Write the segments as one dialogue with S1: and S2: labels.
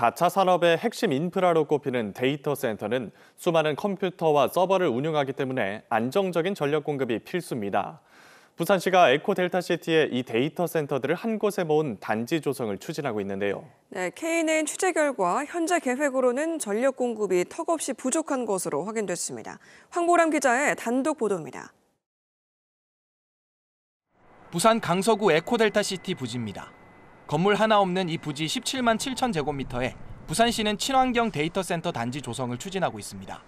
S1: 4차 산업의 핵심 인프라로 꼽히는 데이터 센터는 수많은 컴퓨터와 서버를 운영하기 때문에 안정적인 전력 공급이 필수입니다. 부산시가 에코 델타시티의 이 데이터 센터들을 한 곳에 모은 단지 조성을 추진하고 있는데요.
S2: 네, KNN
S1: 취재 결과 현재 계획으로는 전력 공급이 턱없이 부족한 것으로 확인됐습니다. 황보람 기자의 단독 보도입니다. 부산 강서구 에코 델타시티 부지입니다. 건물 하나 없는 이 부지 17만 7천 제곱미터에 부산시는 친환경 데이터 센터 단지 조성을 추진하고 있습니다.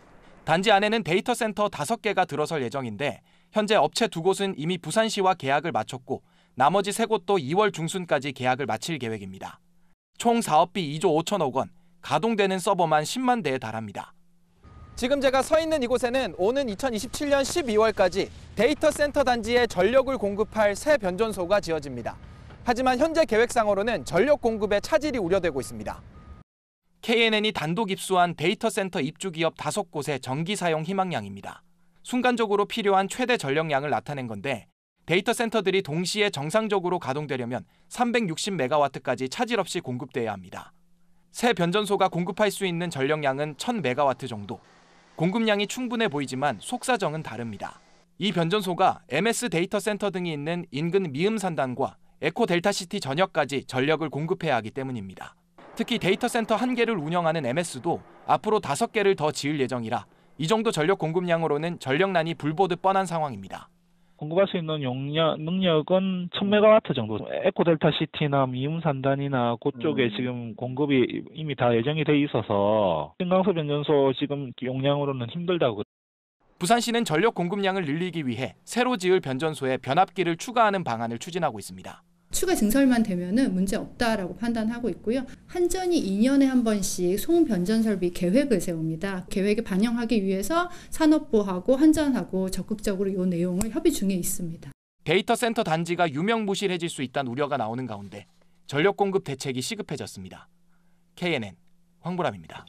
S1: 단지 안에는 데이터 센터 5개가 들어설 예정인데 현재 업체 두 곳은 이미 부산시와 계약을 마쳤고 나머지 세 곳도 2월 중순까지 계약을 마칠 계획입니다. 총 사업비 2조 5천억 원, 가동되는 서버만 10만 대에 달합니다. 지금 제가 서 있는 이곳에는 오는 2027년 12월까지 데이터 센터 단지에 전력을 공급할 새 변전소가 지어집니다. 하지만 현재 계획상으로는 전력 공급의 차질이 우려되고 있습니다. KNN이 단독 입수한 데이터 센터 입주 기업 5곳의 전기 사용 희망량입니다. 순간적으로 필요한 최대 전력량을 나타낸 건데 데이터 센터들이 동시에 정상적으로 가동되려면 360메가와트까지 차질 없이 공급돼야 합니다. 새 변전소가 공급할 수 있는 전력량은 1000메가와트 정도. 공급량이 충분해 보이지만 속사정은 다릅니다. 이 변전소가 MS 데이터 센터 등이 있는 인근 미음산단과 에코 델타시티 전역까지 전력을 공급해야 하기 때문입니다. 특히 데이터 센터 한 개를 운영하는 MS도 앞으로 다섯 개를 더 지을 예정이라 이 정도 전력 공급량으로는 전력난이 불보듯 뻔한 상황입니다.
S2: 공급할 수 있는 용량 능력은 1000메가와트 정도. 에코 델타 시티나 미음산단이나 그쪽에 음. 지금 공급이 이미 다 예정이 돼 있어서 신강소 변전소 지금 용량으로는 힘들다고.
S1: 부산시는 전력 공급량을 늘리기 위해 새로 지을 변전소에 변압기를 추가하는 방안을 추진하고 있습니다.
S2: 추가 증설만 되면은 문제 없다라고 판단하고 있고요. 한전이 2년에 한 번씩 송 변전 설비 계획을 세웁니다. 계획에 반영하기 위해서 산업부하고 한전하고 적극적으로 이 내용을 협의 중에 있습니다.
S1: 데이터 센터 단지가 유명무실해질 수 있다는 우려가 나오는 가운데 전력 공급 대책이 시급해졌습니다. KNN 황보람입니다.